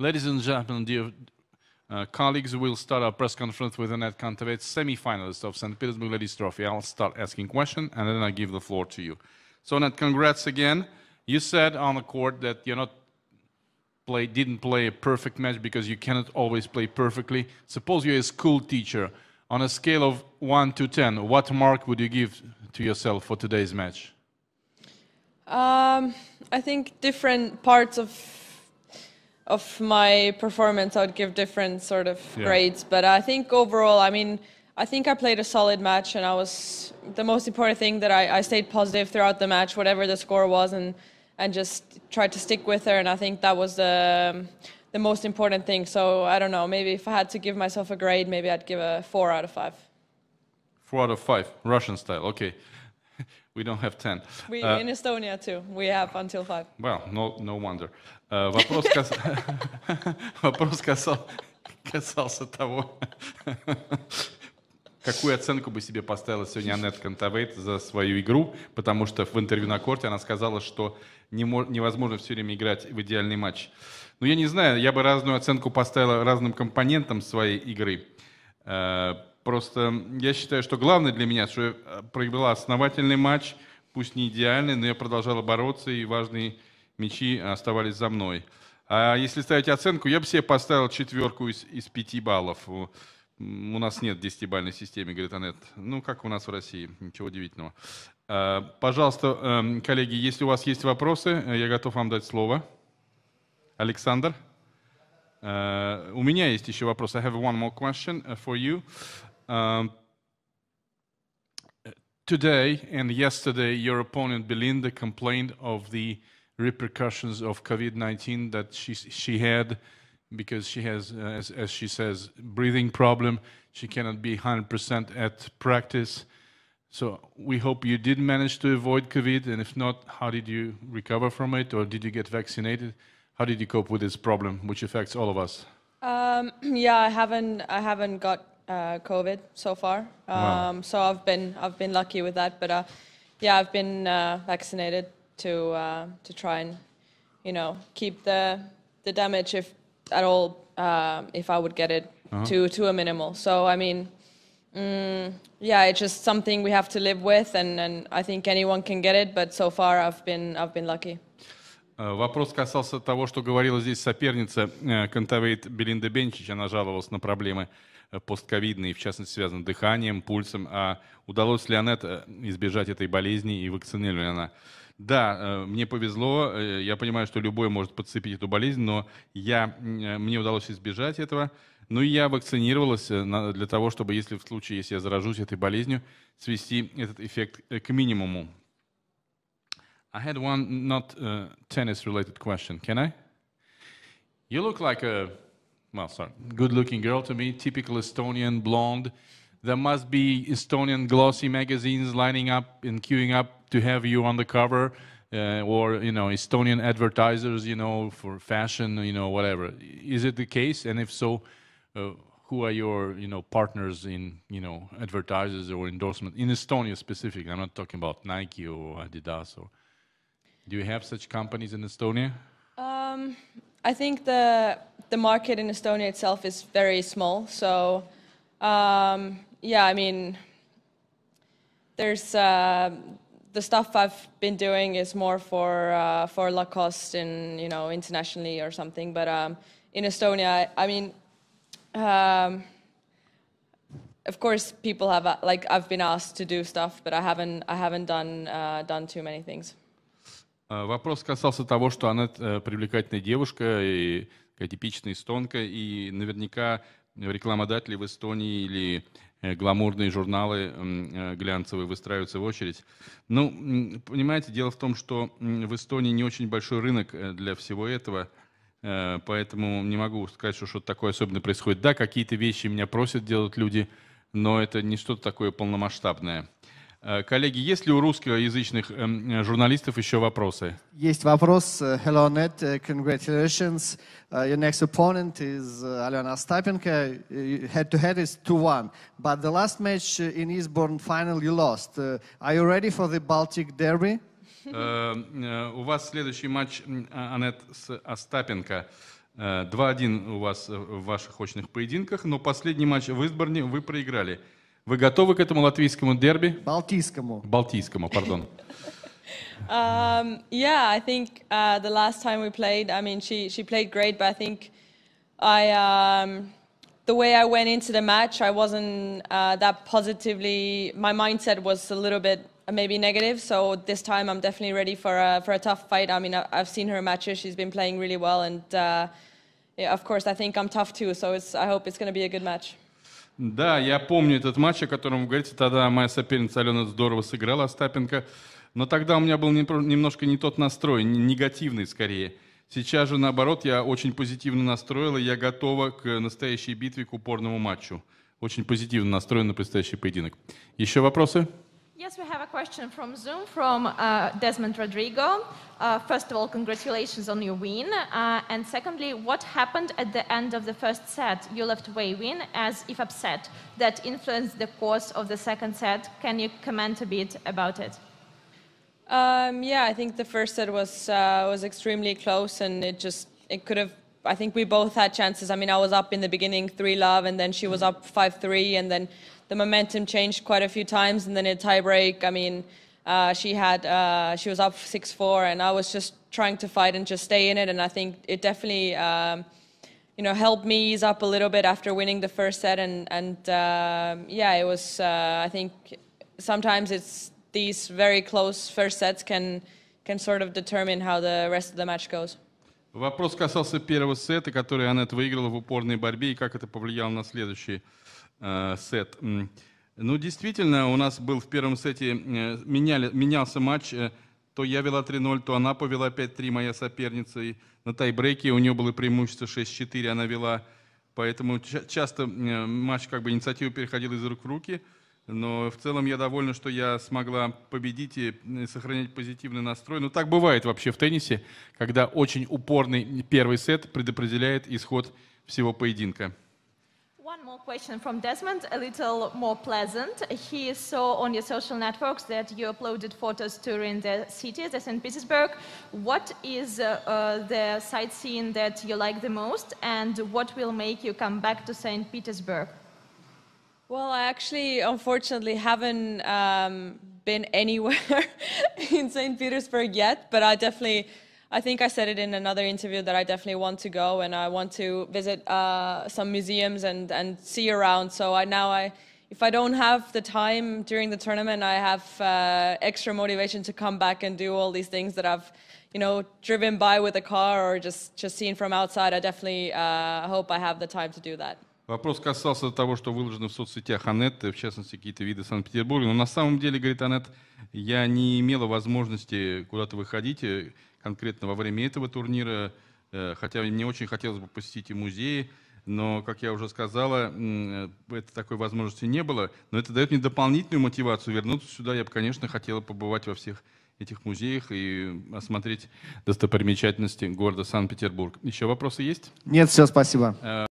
Ladies and gentlemen, dear uh, colleagues, we'll start our press conference with Annette Kantevich, semi-finalist of St. Petersburg Ladies Trophy. I'll start asking questions, and then I give the floor to you. So, Annette, congrats again. You said on the court that you not play didn't play a perfect match because you cannot always play perfectly. Suppose you're a school teacher. On a scale of one to ten, what mark would you give to yourself for today's match? Um, I think different parts of of my performance, I would give different sort of yeah. grades. But I think overall, I mean, I think I played a solid match, and I was the most important thing that I, I stayed positive throughout the match, whatever the score was, and and just tried to stick with her. And I think that was the the most important thing. So I don't know. Maybe if I had to give myself a grade, maybe I'd give a four out of five. Four out of five, Russian style. Okay. We don't have 10. We uh, in Estonia too. We have until 5. Well, no, no wonder. Uh, вопрос, кас... вопрос касался того, какую оценку бы себе поставила сегодня Аннет Кантавейт за свою игру, потому что в интервью на корте она сказала, что невозможно все время играть в идеальный матч. Ну, я не знаю, я бы разную оценку поставила разным компонентам своей игры. Э, Просто я считаю, что главное для меня, что я э, провела основательный матч, пусть не идеальный, но я продолжала бороться, и важные мячи оставались за мной. А если ставить оценку, я бы себе поставил четверку из, из пяти баллов. У, нас нет 10 системы, говорит Анет. Ну, как у нас в России, ничего удивительного. А, пожалуйста, эм, коллеги, если у вас есть вопросы, э, я готов вам дать слово. Александр? Uh, у меня есть еще вопрос. I have one more question for you. Um, today and yesterday, your opponent Belinda complained of the repercussions of COVID-19 that she she had because she has, uh, as, as, she says, breathing problem. She cannot be 100% at practice. So we hope you did manage to avoid COVID, and if not, how did you recover from it, or did you get vaccinated? How did you cope with this problem, which affects all of us? Um, yeah, I haven't, I haven't got uh, COVID so far. Um, wow. So I've been I've been lucky with that, but uh, yeah, I've been uh, vaccinated to uh, to try and you know keep the the damage if at all um, if I would get it -huh. to to a minimal. So I mean. Mm, yeah, it's just something we have to live with, and, and I think anyone can get it. But so far, I've been I've been lucky. Э, вопрос касался того, что говорила здесь соперница э, Кантавейт Белинда Бенчич. Она жаловалась на проблемы Э, постковидные, в частности, связаны с дыханием, пульсом. А удалось ли Анет э, избежать этой болезни и вакцинирована она? Да, э, мне повезло. Я понимаю, что любой может подцепить эту болезнь, но я, мне удалось избежать этого. Ну и я вакцинировалась для того, чтобы, если в случае, если я заражусь этой болезнью, свести этот эффект к минимуму. I had one not uh, tennis related question. Can I? You look like a well, sorry, good-looking girl to me, typical Estonian blonde. There must be Estonian glossy magazines lining up and queuing up to have you on the cover, uh, or you know, Estonian advertisers, you know, for fashion, you know, whatever. Is it the case? And if so, uh, who are your you know partners in you know advertisers or endorsement in Estonia specific? I'm not talking about Nike or Adidas or. Do you have such companies in Estonia? Um, I think the the market in Estonia itself is very small. So, um, yeah, I mean, there's uh, the stuff I've been doing is more for uh, for Lacoste and you know internationally or something. But um, in Estonia, I, I mean, um, of course, people have uh, like I've been asked to do stuff, but I haven't I haven't done uh, done too many things. Uh, вопрос касался того, что она э, привлекательная девушка и такая типичная эстонка, и наверняка рекламодатели в Эстонии или э, гламурные журналы э, глянцевые выстраиваются в очередь. Ну, понимаете, дело в том, что в Эстонии не очень большой рынок э, для всего этого, поэтому не могу сказать, что что-то такое особенное происходит. Да, какие-то вещи меня просят делать люди, но это не что-то такое полномасштабное. Э, коллеги, есть ли у русскоязычных эм, э, журналистов еще вопросы? Есть вопрос. Э, hello, Net. Congratulations. your next opponent is uh, Alena Stapenko. Head-to-head is 2-1. But the last match in Eastbourne final you lost. are you ready for the Baltic Derby? У вас следующий матч, Анет, с Остапенко. 2-1 у вас в ваших очных поединках, но последний матч в Изборне вы проиграли. Вы готовы к этому латвийскому дерби? Балтийскому. Балтийскому, пардон. Um, yeah, I think uh, the last time we played, I mean, she, she played great, but I think I, um, the way I went into the match, I wasn't uh, that positively, my mindset was a little bit maybe negative, so this time I'm definitely ready for a, for a tough fight. I mean, I, have seen her matches, she's been playing really well, and uh, yeah, of course, I think I'm tough too, so I hope it's going to be a good match. Да, я помню этот матч, о котором вы говорите. Тогда моя соперница Алена здорово сыграла, Остапенко. Но тогда у меня был немножко не тот настрой, негативный скорее. Сейчас же, наоборот, я очень позитивно настроил, и я готова к настоящей битве, к упорному матчу. Очень позитивно настроен на предстоящий поединок. Еще вопросы? Yes, we have a question from Zoom from uh, Desmond Rodrigo. Uh, first of all, congratulations on your win. Uh, and secondly, what happened at the end of the first set? You left win as if upset. That influenced the course of the second set. Can you comment a bit about it? Um, yeah, I think the first set was uh, was extremely close, and it just it could have I think we both had chances. I mean, I was up in the beginning three love, and then she was up five three, and then the momentum changed quite a few times, and then in tiebreak, I mean, uh, she had uh, she was up six four, and I was just trying to fight and just stay in it. And I think it definitely. Um, you know, helped me ease up a little bit after winning the first set, and and uh, yeah, it was. Uh, I think sometimes it's these very close first sets can can sort of determine how the rest of the match goes. Вопрос касался первого сета, который Аннет выиграла в упорной борьбе, и как это повлияло на следующие. Э, сет. Ну, действительно, у нас был в первом сете, меняли, менялся матч, э, то я вела 3-0, то она повела 5-3, моя соперница. И на тайбреке у нее было преимущество 6-4, она вела. Поэтому часто э, матч, как бы инициатива переходила из рук в руки. Но в целом я довольна, что я смогла победить и сохранять позитивный настрой. Но ну, так бывает вообще в теннисе, когда очень упорный первый сет предопределяет исход всего поединка. more question from Desmond, a little more pleasant. He saw on your social networks that you uploaded photos touring the city as in Petersburg. What is uh, uh, the sightseeing that you like the most, and what will make you come back to St. Petersburg? Well, I actually, unfortunately, haven't um, been anywhere in St. Petersburg yet, but I definitely I think I said it in another interview that I definitely want to go and I want to visit uh, some museums and, and see around. So I now I, if I don't have the time during the tournament, I have uh, extra motivation to come back and do all these things that I've, you know, driven by with a car or just just seen from outside. I definitely uh, hope I have the time to do that. Вопрос касался того, что выложено в соцсетях Анетты, в частности, какие-то виды Санкт-Петербурга. Но на самом деле, говорит Анет, я не имела возможности куда-то выходить конкретно во время этого турнира, э, хотя мне очень хотелось бы посетить и музеи, но, как я уже сказала, это такой возможности не было. Но это дает мне дополнительную мотивацию вернуться сюда. Я бы, конечно, хотела побывать во всех этих музеях и осмотреть достопримечательности города Санкт-Петербург. Еще вопросы есть? Нет, все, спасибо. Э,